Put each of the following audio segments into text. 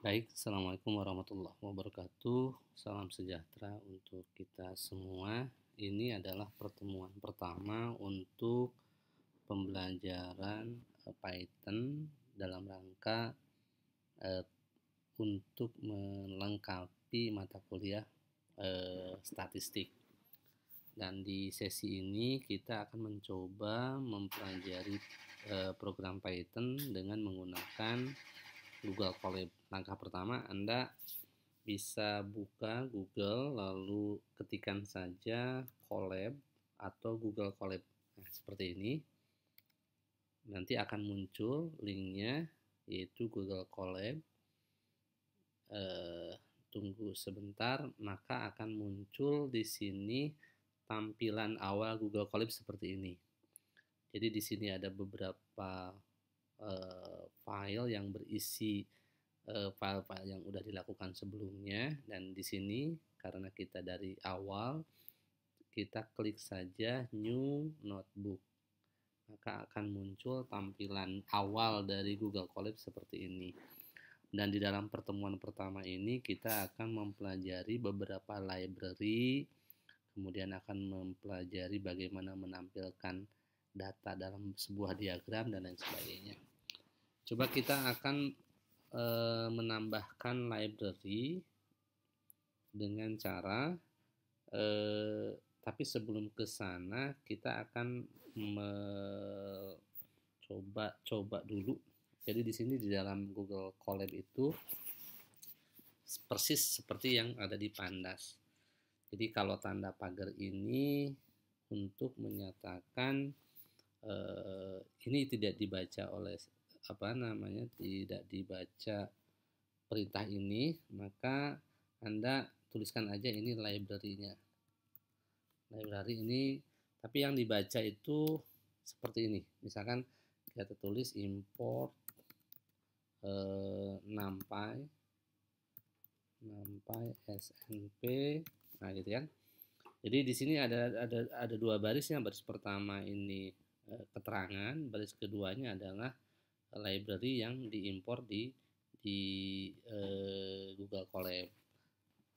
Baik, Assalamualaikum warahmatullahi wabarakatuh. Salam sejahtera untuk kita semua. Ini adalah pertemuan pertama untuk pembelajaran eh, Python dalam rangka eh, untuk melengkapi mata kuliah eh, statistik. Dan di sesi ini kita akan mencoba mempelajari eh, program Python dengan menggunakan Google Colab Langkah pertama Anda bisa buka Google lalu ketikan saja Colab atau Google collab Nah, seperti ini. Nanti akan muncul linknya yaitu Google collab E, tunggu sebentar, maka akan muncul di sini tampilan awal Google collab seperti ini. Jadi di sini ada beberapa e, file yang berisi Eh, file-file yang udah dilakukan sebelumnya dan di sini karena kita dari awal kita klik saja new notebook maka akan muncul tampilan awal dari Google Colab seperti ini dan di dalam pertemuan pertama ini kita akan mempelajari beberapa library kemudian akan mempelajari bagaimana menampilkan data dalam sebuah diagram dan lain sebagainya coba kita akan e, menambahkan library dengan cara e, tapi sebelum ke sana kita akan mencoba coba dulu. Jadi di sini di dalam Google Colab itu persis seperti yang ada di Pandas. Jadi kalau tanda pagar ini untuk menyatakan eh, ini tidak dibaca oleh apa namanya tidak dibaca perintah ini maka anda tuliskan aja ini library-nya library ini tapi yang dibaca itu seperti ini misalkan kita tulis import eh, numpy numpy snp nah gitu kan jadi di sini ada ada ada dua barisnya baris pertama ini eh, keterangan baris keduanya adalah library yang diimpor di di eh, Google Colab.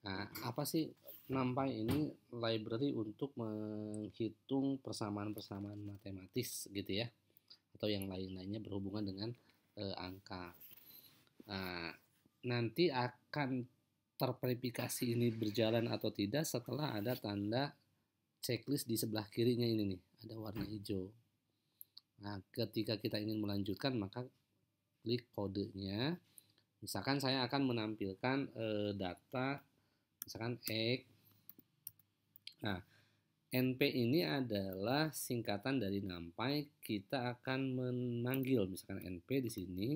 Nah, apa sih NumPy ini library untuk menghitung persamaan-persamaan matematis gitu ya atau yang lain-lainnya berhubungan dengan eh, angka. Nah, nanti akan terverifikasi ini berjalan atau tidak setelah ada tanda checklist di sebelah kirinya ini nih, ada warna hijau. Nah, ketika kita ingin melanjutkan, maka klik kodenya. Misalkan saya akan menampilkan e, data, misalkan X. Nah, NP ini adalah singkatan dari NumPy. Kita akan memanggil, misalkan NP di sini.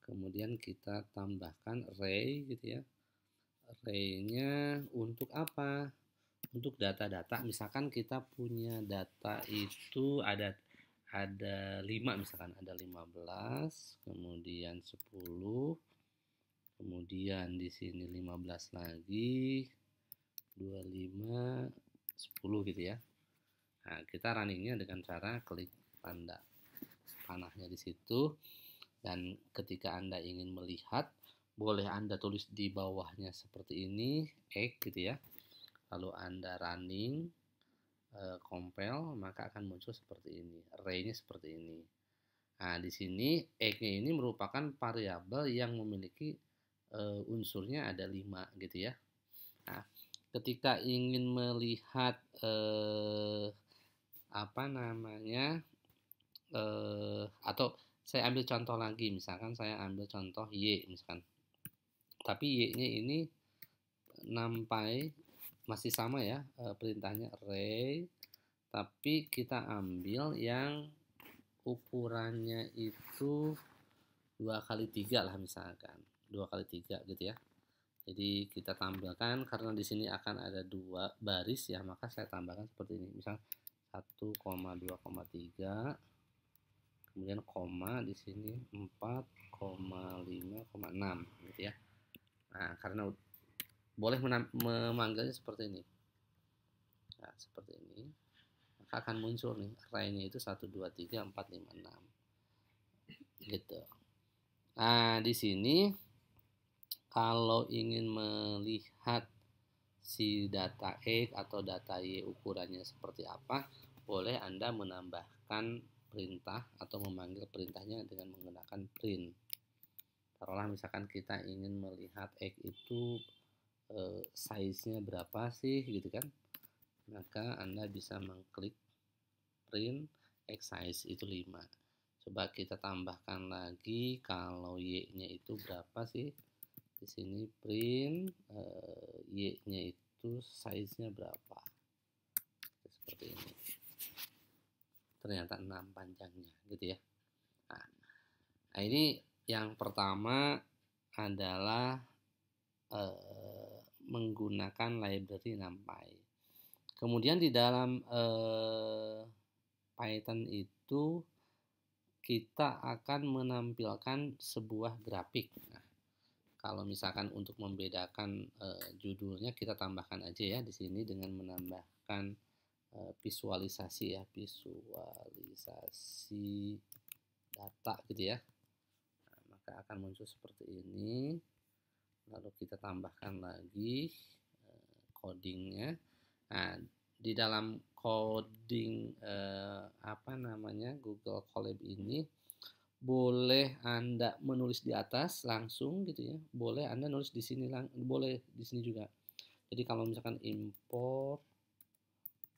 Kemudian kita tambahkan array gitu ya. Array-nya untuk apa? Untuk data-data, misalkan kita punya data itu ada ada 5 misalkan ada 15 kemudian 10 kemudian di sini 15 lagi 25 10 gitu ya nah kita runningnya dengan cara klik tanda panahnya di situ dan ketika anda ingin melihat boleh anda tulis di bawahnya seperti ini X gitu ya lalu anda running compile eh, maka akan muncul seperti ini array-nya seperti ini nah di sini x nya ini merupakan variabel yang memiliki uh, unsurnya ada 5 gitu ya nah ketika ingin melihat uh, apa namanya uh, atau saya ambil contoh lagi misalkan saya ambil contoh y misalkan tapi y-nya ini nampai masih sama ya eh, perintahnya array tapi kita ambil yang ukurannya itu dua kali tiga lah misalkan dua kali tiga gitu ya jadi kita tampilkan karena di sini akan ada dua baris ya maka saya tambahkan seperti ini misal 1,2,3 kemudian koma di sini 4,5,6 gitu ya nah karena boleh memanggilnya seperti ini nah, seperti ini maka akan muncul nih arraynya itu 1 2 3 4 5 6 gitu nah di sini kalau ingin melihat si data X atau data Y ukurannya seperti apa, boleh Anda menambahkan perintah atau memanggil perintahnya dengan menggunakan print. Taruhlah misalkan kita ingin melihat X itu e, size-nya berapa sih gitu kan maka Anda bisa mengklik print X size itu 5 coba kita tambahkan lagi kalau Y-nya itu berapa sih di sini print e, Y-nya itu size-nya berapa seperti ini ternyata 6 panjangnya gitu ya nah, nah, ini yang pertama adalah eh, menggunakan library NumPy. Kemudian di dalam eh, Python itu kita akan menampilkan sebuah grafik. Nah, kalau misalkan untuk membedakan eh, judulnya kita tambahkan aja ya di sini dengan menambahkan eh, visualisasi ya, visualisasi data gitu ya. Nah, maka akan muncul seperti ini lalu kita tambahkan lagi eh, codingnya nah, di dalam coding uh, apa namanya Google Colab ini boleh anda menulis di atas langsung gitu ya boleh anda nulis di sini lang boleh di sini juga jadi kalau misalkan impor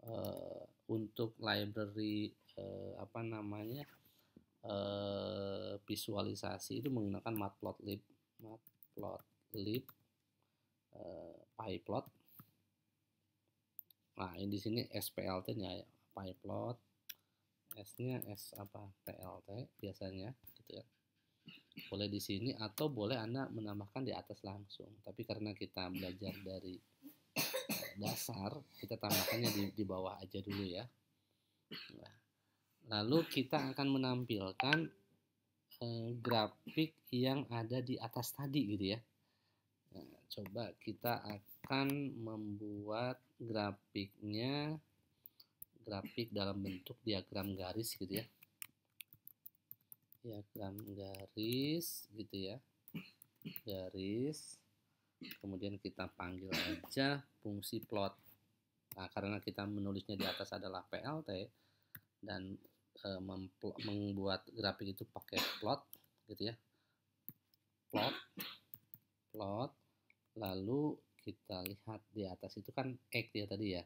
uh, eh, untuk library uh, apa namanya uh, visualisasi itu menggunakan matplotlib matplot lib uh, pie nah ini di sini splt nya ya pie s nya s apa plt biasanya gitu ya boleh di sini atau boleh anda menambahkan di atas langsung tapi karena kita belajar dari dasar kita tambahkannya di, di bawah aja dulu ya nah, lalu kita akan menampilkan eh, grafik yang ada di atas tadi gitu ya coba kita akan membuat grafiknya grafik dalam bentuk diagram garis gitu ya diagram garis gitu ya garis kemudian kita panggil aja fungsi plot nah, karena kita menulisnya di atas adalah PLT dan e, membuat grafik itu pakai plot gitu ya plot plot lalu kita lihat di atas itu kan X ya tadi ya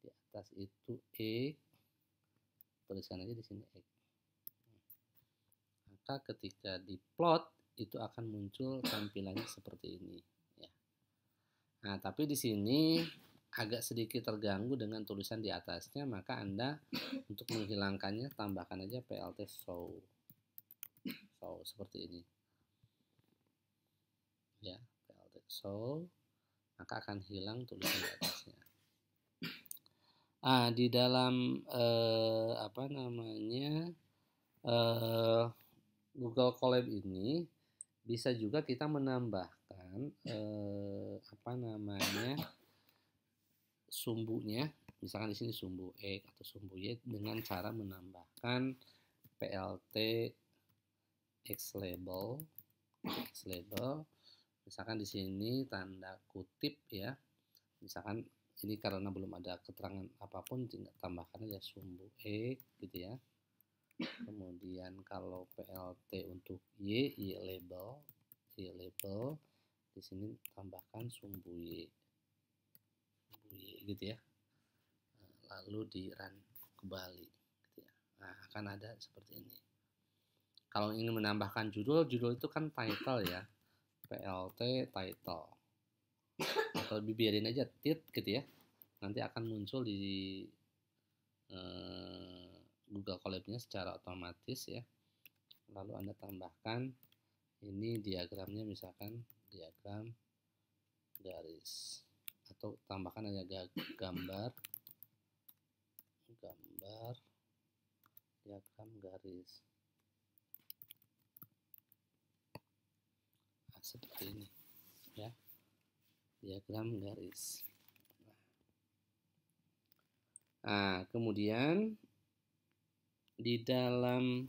di atas itu E tulisan aja di sini X maka ketika di plot itu akan muncul tampilannya seperti ini ya nah tapi di sini agak sedikit terganggu dengan tulisan di atasnya maka anda untuk menghilangkannya tambahkan aja plt show show seperti ini ya so maka akan hilang tulisan di atasnya. Ah, di dalam eh, apa namanya eh, Google Colab ini bisa juga kita menambahkan eh, apa namanya sumbunya, misalkan di sini sumbu e atau sumbu Y dengan cara menambahkan plt x label x label misalkan di sini tanda kutip ya misalkan ini karena belum ada keterangan apapun tinggal tambahkan aja sumbu E gitu ya kemudian kalau PLT untuk Y Y label Y label di sini tambahkan sumbu Y sumbu Y gitu ya lalu di run kembali gitu ya. nah akan ada seperti ini kalau ingin menambahkan judul judul itu kan title ya PLT title atau biarin aja tit gitu ya nanti akan muncul di uh, Google Collab-nya secara otomatis ya lalu anda tambahkan ini diagramnya misalkan diagram garis atau tambahkan aja gambar gambar diagram garis seperti ini ya diagram garis nah kemudian di dalam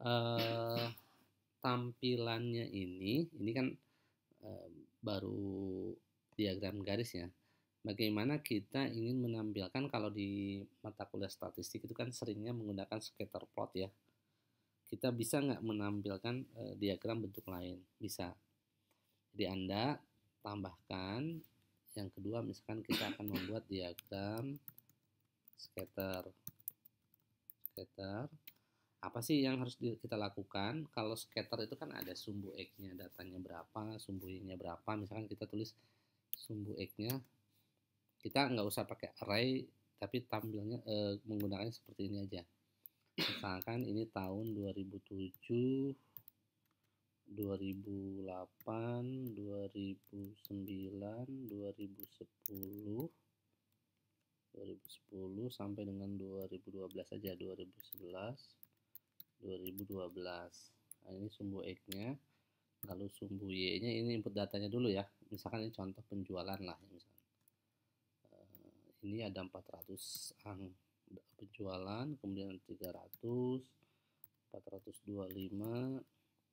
eh, tampilannya ini ini kan eh, baru diagram garis ya bagaimana kita ingin menampilkan kalau di mata kuliah statistik itu kan seringnya menggunakan scatter plot ya kita bisa nggak menampilkan e, diagram bentuk lain? Bisa. Jadi Anda tambahkan yang kedua misalkan kita akan membuat diagram scatter. Scatter. Apa sih yang harus kita lakukan? Kalau scatter itu kan ada sumbu x-nya, datanya berapa, sumbu y-nya berapa. Misalkan kita tulis sumbu x-nya. Kita nggak usah pakai array, tapi tampilnya e, menggunakannya seperti ini aja misalkan ini tahun 2007 2008 2009 2010 2010 sampai dengan 2012 saja 2011 2012 nah, ini sumbu X nya lalu sumbu Y nya ini input datanya dulu ya misalkan ini contoh penjualan lah misalkan. Eh, ini ada 400 angka penjualan kemudian 300 425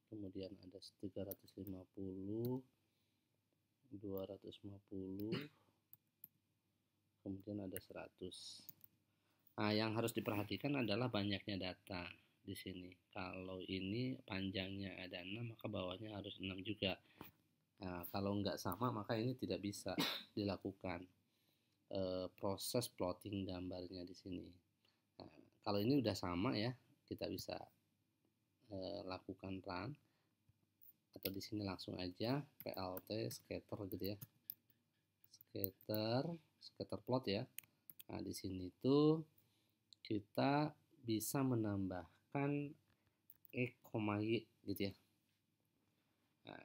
kemudian ada 350 250 kemudian ada 100 nah yang harus diperhatikan adalah banyaknya data di sini kalau ini panjangnya ada 6 maka bawahnya harus 6 juga nah, kalau nggak sama maka ini tidak bisa dilakukan e, proses plotting gambarnya di sini. Nah, kalau ini udah sama ya, kita bisa e, lakukan run atau di sini langsung aja plt scatter gitu ya. Scatter, scatter plot ya. Nah, di sini itu kita bisa menambahkan e, y gitu ya. Nah,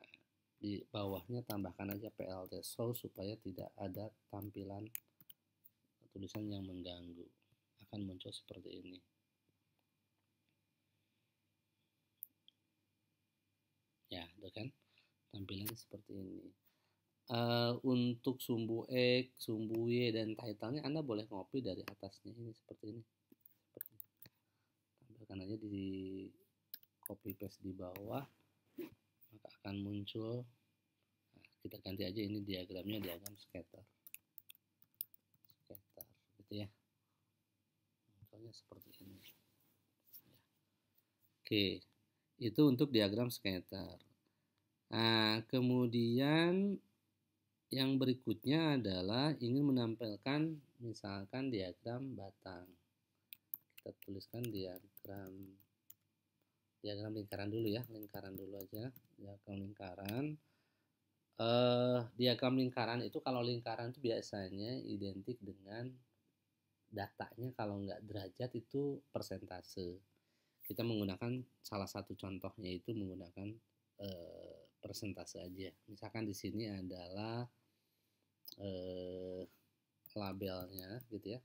di bawahnya tambahkan aja PLT show supaya tidak ada tampilan tulisan yang mengganggu akan muncul seperti ini ya itu kan tampilannya seperti ini uh, untuk sumbu X, sumbu Y dan title-nya Anda boleh ngopi dari atasnya ini seperti ini seperti tampilkan aja di copy paste di bawah maka akan muncul nah, kita ganti aja ini diagramnya diagram scatter gitu ya contohnya seperti ini oke itu untuk diagram scatter. nah kemudian yang berikutnya adalah ingin menampilkan misalkan diagram batang kita tuliskan diagram diagram lingkaran dulu ya lingkaran dulu aja diagram lingkaran eh diagram lingkaran itu kalau lingkaran itu biasanya identik dengan datanya kalau nggak derajat itu persentase. Kita menggunakan salah satu contohnya itu menggunakan e, persentase aja. Misalkan di sini adalah e, labelnya gitu ya.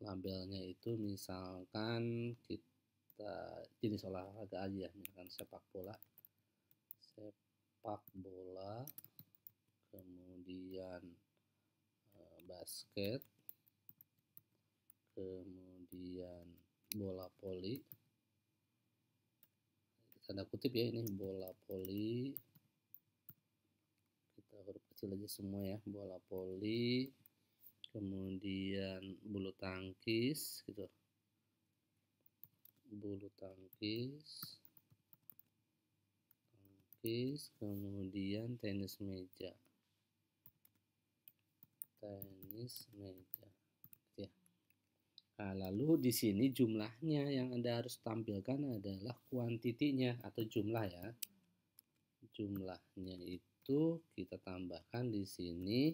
Labelnya itu misalkan kita jenis olahraga aja, ya. misalkan sepak bola. Sepak bola kemudian eh, basket kemudian bola poli tanda kutip ya ini bola poli kita huruf kecil aja semua ya bola poli kemudian bulu tangkis gitu bulu tangkis tangkis kemudian tenis meja tenis meja Nah, lalu di sini jumlahnya yang Anda harus tampilkan adalah kuantitinya atau jumlah ya. Jumlahnya itu kita tambahkan di sini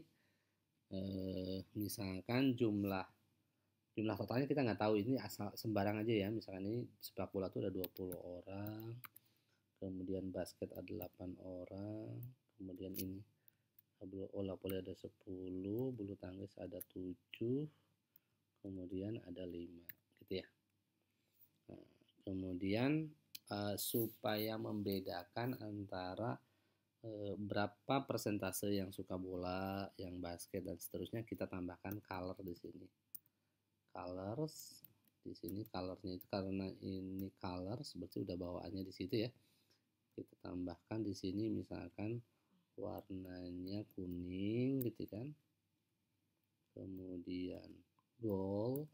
eh, misalkan jumlah jumlah totalnya kita nggak tahu ini asal sembarang aja ya. Misalkan ini sepak bola itu ada 20 orang, kemudian basket ada 8 orang, kemudian ini bola voli ada 10, bulu tangkis ada 7 kemudian ada 5 gitu ya nah, kemudian uh, supaya membedakan antara uh, berapa persentase yang suka bola yang basket dan seterusnya kita tambahkan color di sini colors di sini colornya itu karena ini color seperti udah bawaannya di situ ya kita tambahkan di sini misalkan warnanya kuning gitu kan kemudian gold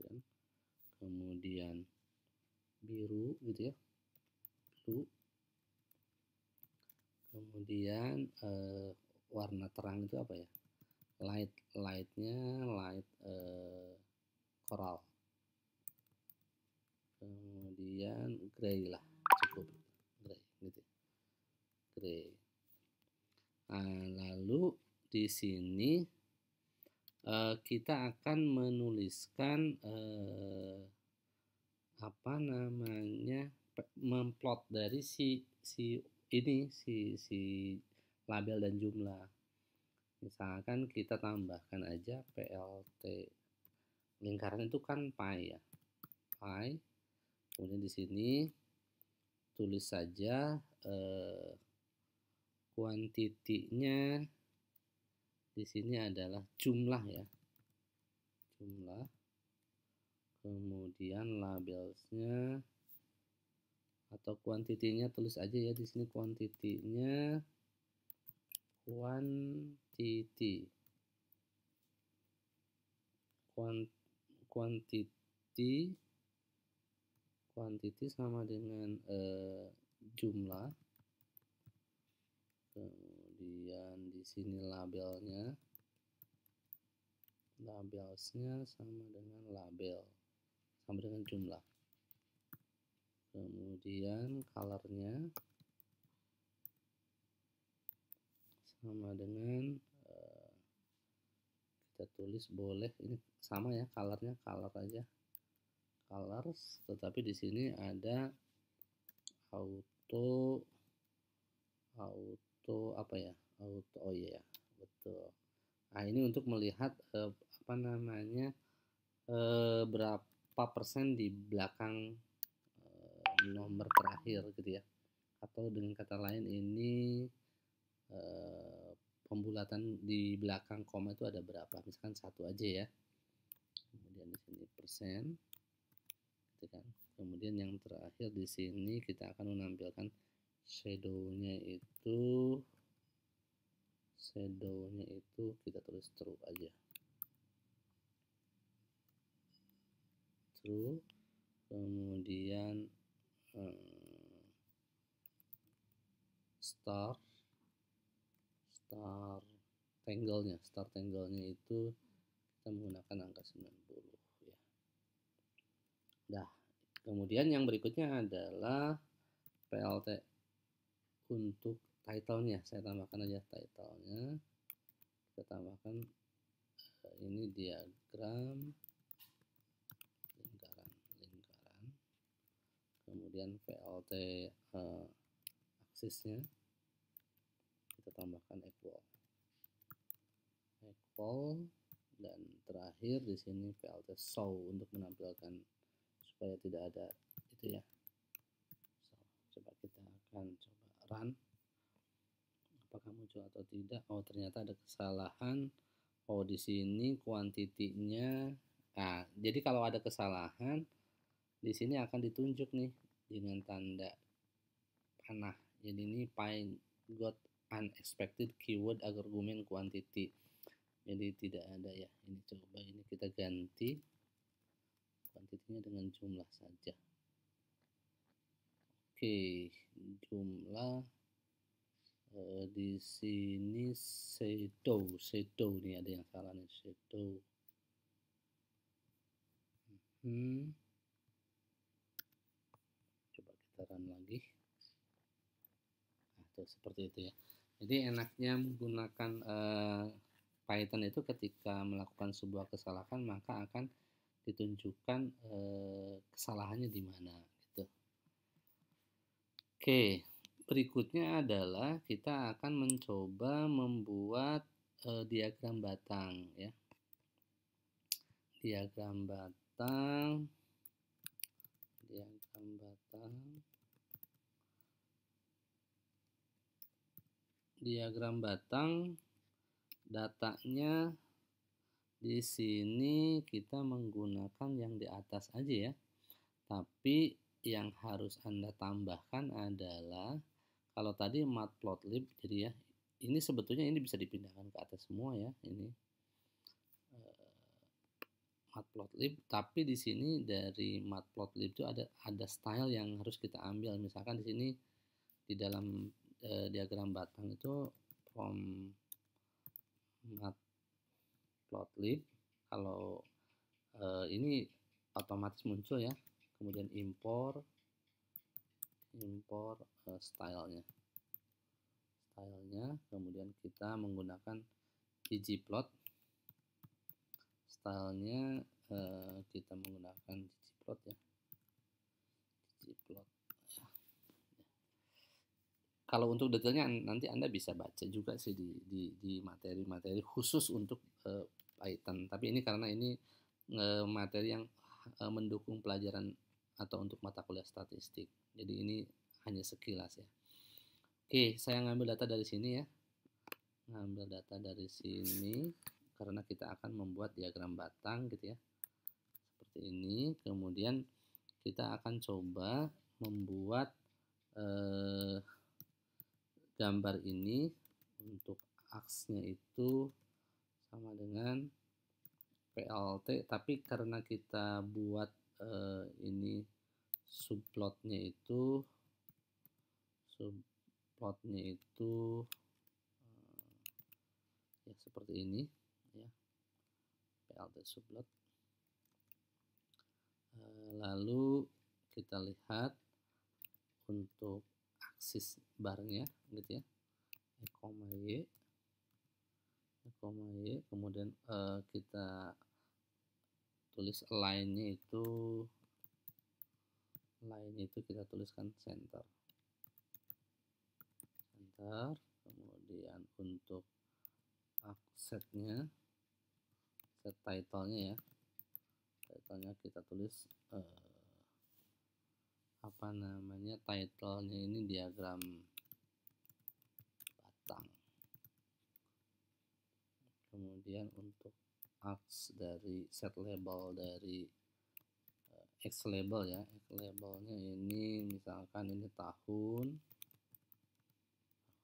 gitu kan. kemudian biru gitu ya biru kemudian uh, warna terang itu apa ya light lightnya light uh, coral kemudian gray lah cukup gray gitu ya. gray nah, lalu di sini Eh, kita akan menuliskan uh, apa namanya memplot dari si si ini si si label dan jumlah misalkan kita tambahkan aja plt lingkaran itu kan pi ya pi kemudian di sini tulis saja eh, kuantitinya di sini adalah jumlah ya jumlah kemudian labelsnya atau kuantitinya tulis aja ya di sini kuantitinya quantity quantity quantity sama dengan eh, jumlah kemudian di sini labelnya labelsnya sama dengan label sama dengan jumlah kemudian colornya sama dengan eh, kita tulis boleh ini sama ya colornya color aja colors tetapi di sini ada auto auto apa ya oh iya yeah, betul nah ini untuk melihat eh, apa namanya eh, berapa persen di belakang eh, nomor terakhir gitu ya atau dengan kata lain ini eh, pembulatan di belakang koma itu ada berapa misalkan satu aja ya kemudian di sini persen gitu kan. kemudian yang terakhir di sini kita akan menampilkan shadownya itu shadownya itu kita tulis true aja true kemudian eh, star star tangle-nya star tangle-nya itu kita menggunakan angka 90 ya dah kemudian yang berikutnya adalah PLT untuk title nya saya tambahkan aja title nya, kita tambahkan eh, ini diagram lingkaran lingkaran kemudian VLT uh, eh, aksisnya kita tambahkan equal equal dan terakhir di sini VLT show untuk menampilkan supaya tidak ada itu ya so, coba kita akan coba run apakah muncul atau tidak oh ternyata ada kesalahan oh di sini kuantitinya nah jadi kalau ada kesalahan di sini akan ditunjuk nih dengan tanda panah jadi ini pi got unexpected keyword argumen quantity jadi tidak ada ya ini coba ini kita ganti kuantitinya dengan jumlah saja oke jumlah Eh, di sini Seto Seto nih ada yang salah nih Seto hmm. coba kita run lagi nah tuh seperti itu ya jadi enaknya menggunakan uh, Python itu ketika melakukan sebuah kesalahan maka akan ditunjukkan uh, kesalahannya di mana gitu. Oke. Okay berikutnya adalah kita akan mencoba membuat e, diagram batang ya. Diagram batang diagram batang diagram batang datanya di sini kita menggunakan yang di atas aja ya. Tapi yang harus Anda tambahkan adalah kalau tadi matplotlib jadi ya ini sebetulnya ini bisa dipindahkan ke atas semua ya ini eh, matplotlib tapi di sini dari matplotlib itu ada ada style yang harus kita ambil misalkan di sini di dalam eh, diagram batang itu from matplotlib kalau eh, ini otomatis muncul ya kemudian impor impor uh, stylenya stylenya kemudian kita menggunakan ggplot stylenya uh, kita menggunakan ggplot ya ggplot ya. kalau untuk detailnya nanti anda bisa baca juga sih di di, di materi-materi khusus untuk uh, Python tapi ini karena ini uh, materi yang uh, mendukung pelajaran atau untuk mata kuliah statistik jadi ini hanya sekilas ya. Oke, saya ngambil data dari sini ya. Ngambil data dari sini karena kita akan membuat diagram batang gitu ya. Seperti ini, kemudian kita akan coba membuat eh, gambar ini untuk aksnya itu sama dengan PLT tapi karena kita buat eh, ini subplotnya itu subplotnya itu eh, ya seperti ini ya plt subplot eh, lalu kita lihat untuk aksis barnya gitu ya e, y e, y kemudian e, kita tulis lainnya itu lain itu kita tuliskan center center kemudian untuk setnya set titlenya ya titlenya kita tulis uh, apa namanya titlenya ini diagram batang kemudian untuk arts dari set label dari X label ya X labelnya ini misalkan ini tahun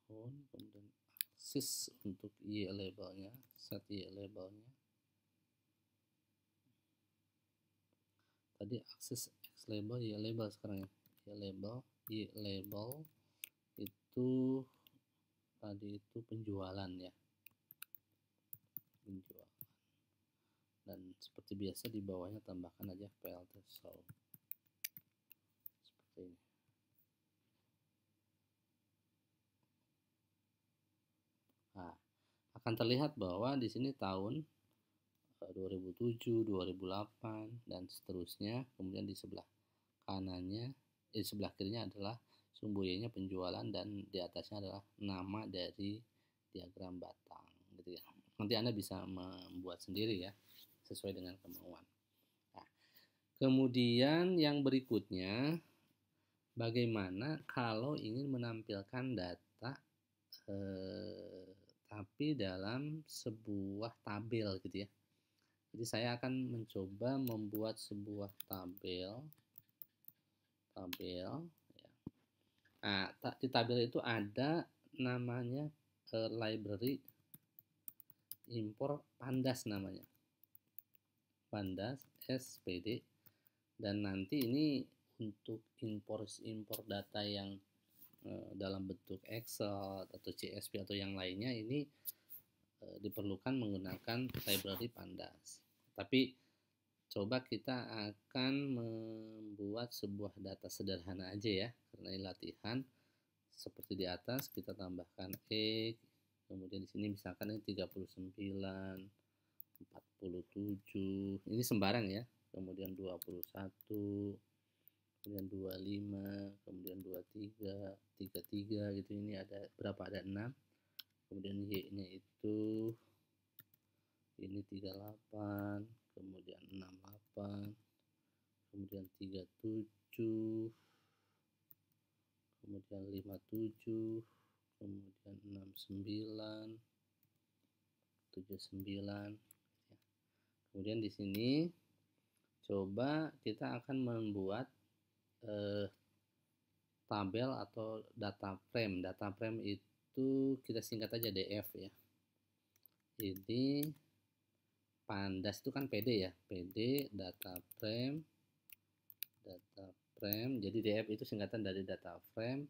tahun kemudian axis untuk Y labelnya set Y labelnya tadi axis X label Y label sekarang ya Y label Y label itu tadi itu penjualan ya penjualan dan seperti biasa di bawahnya tambahkan aja plt so seperti ini nah, akan terlihat bahwa di sini tahun 2007, e, 2008 dan seterusnya kemudian di sebelah kanannya di eh, sebelah kirinya adalah sumbu Y-nya penjualan dan di atasnya adalah nama dari diagram batang gitu ya. Nanti Anda bisa membuat sendiri ya sesuai dengan kemauan. Nah, kemudian yang berikutnya, bagaimana kalau ingin menampilkan data eh, tapi dalam sebuah tabel gitu ya. Jadi saya akan mencoba membuat sebuah tabel, tabel. Ya. Nah, di tabel itu ada namanya eh, library impor pandas namanya. Pandas SPD dan nanti ini untuk impor impor data yang eh, dalam bentuk Excel atau CSV atau yang lainnya ini eh, diperlukan menggunakan library Pandas. Tapi coba kita akan membuat sebuah data sederhana aja ya karena ini latihan seperti di atas kita tambahkan X, kemudian di sini misalkan ini 39 27 ini sembarang ya kemudian 21 kemudian 25 kemudian 23 33 gitu ini ada berapa ada 6 kemudian Y nya itu ini 38 kemudian 68 kemudian 37 kemudian 57 kemudian 69 79 kemudian di sini coba kita akan membuat eh, tabel atau data frame data frame itu kita singkat aja DF ya ini pandas itu kan PD ya PD data frame data frame jadi DF itu singkatan dari data frame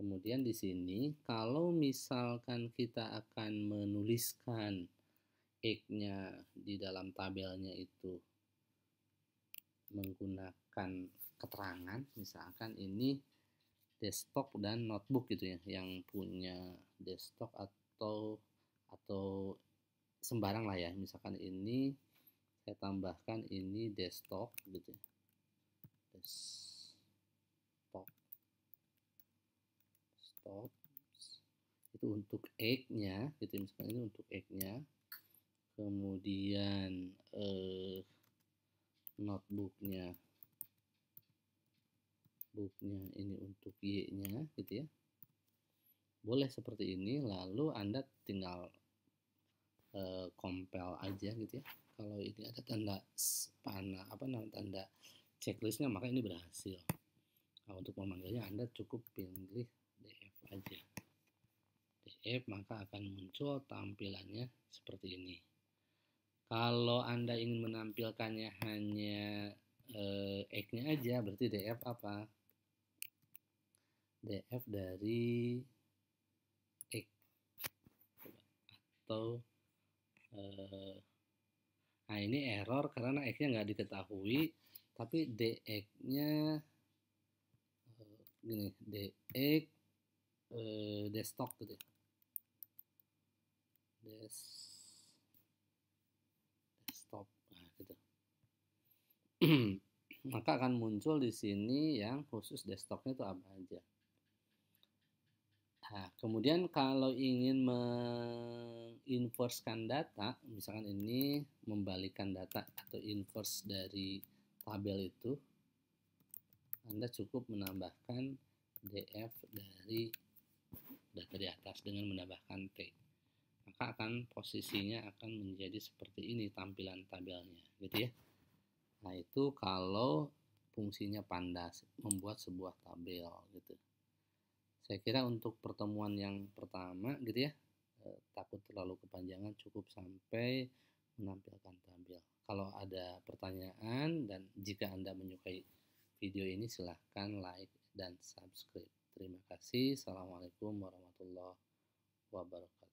kemudian di sini kalau misalkan kita akan menuliskan grafiknya di dalam tabelnya itu menggunakan keterangan misalkan ini desktop dan notebook gitu ya yang punya desktop atau atau sembarang lah ya misalkan ini saya tambahkan ini desktop gitu ya. desktop desktop itu untuk egg nya gitu ya, misalkan ini untuk egg nya kemudian eh, notebooknya booknya ini untuk y nya gitu ya boleh seperti ini lalu anda tinggal eh, compile aja gitu ya kalau ini ada tanda panah apa namanya tanda checklistnya maka ini berhasil nah, untuk memanggilnya anda cukup pilih df aja df maka akan muncul tampilannya seperti ini kalau Anda ingin menampilkannya hanya eh, X-nya aja, berarti DF apa? DF dari X. Atau eh, Nah ini error karena X-nya nggak diketahui, tapi DX-nya eh, gini, DX eh, desktop gitu ya. maka akan muncul di sini yang khusus desktopnya itu apa aja. Nah, kemudian kalau ingin menginverskan data, misalkan ini membalikan data atau inverse dari tabel itu, Anda cukup menambahkan df dari data di atas dengan menambahkan t. Maka akan posisinya akan menjadi seperti ini tampilan tabelnya, gitu ya. Nah, itu kalau fungsinya pandas membuat sebuah tabel gitu. Saya kira untuk pertemuan yang pertama gitu ya, eh, takut terlalu kepanjangan cukup sampai menampilkan tabel. Kalau ada pertanyaan dan jika Anda menyukai video ini silahkan like dan subscribe. Terima kasih. Assalamualaikum warahmatullahi wabarakatuh.